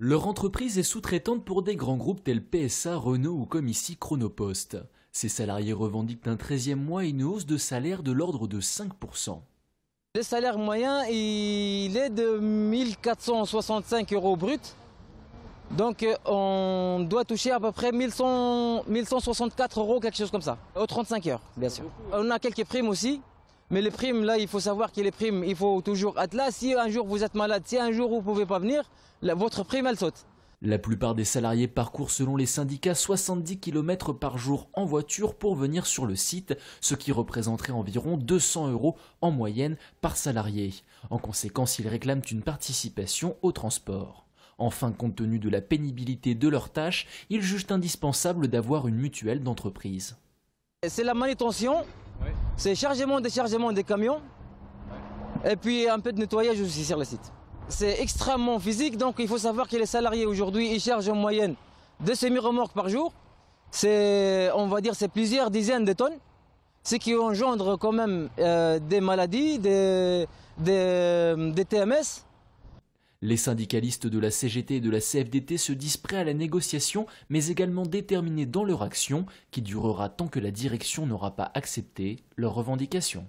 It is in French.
Leur entreprise est sous-traitante pour des grands groupes tels PSA, Renault ou comme ici Chronopost. Ces salariés revendiquent un 13e mois une hausse de salaire de l'ordre de 5%. Le salaire moyen, il est de 1465 euros brut. Donc euh, on doit toucher à peu près 1100, 1164 euros, quelque chose comme ça, aux 35 heures, bien sûr. On a quelques primes aussi, mais les primes, là, il faut savoir qu'il les primes, il faut toujours être Si un jour vous êtes malade, si un jour vous ne pouvez pas venir, votre prime, elle saute. La plupart des salariés parcourent selon les syndicats 70 km par jour en voiture pour venir sur le site, ce qui représenterait environ 200 euros en moyenne par salarié. En conséquence, ils réclament une participation au transport. Enfin, compte tenu de la pénibilité de leurs tâches, ils jugent indispensable d'avoir une mutuelle d'entreprise. C'est la manutention c'est chargement, déchargement des camions et puis un peu de nettoyage aussi sur le site. C'est extrêmement physique, donc il faut savoir que les salariés aujourd'hui, ils chargent en moyenne deux semi-remorques par jour. C'est, on va dire, c'est plusieurs dizaines de tonnes, ce qui engendre quand même euh, des maladies, des, des TMS les syndicalistes de la CGT et de la CFDT se disent prêts à la négociation, mais également déterminés dans leur action, qui durera tant que la direction n'aura pas accepté leurs revendications.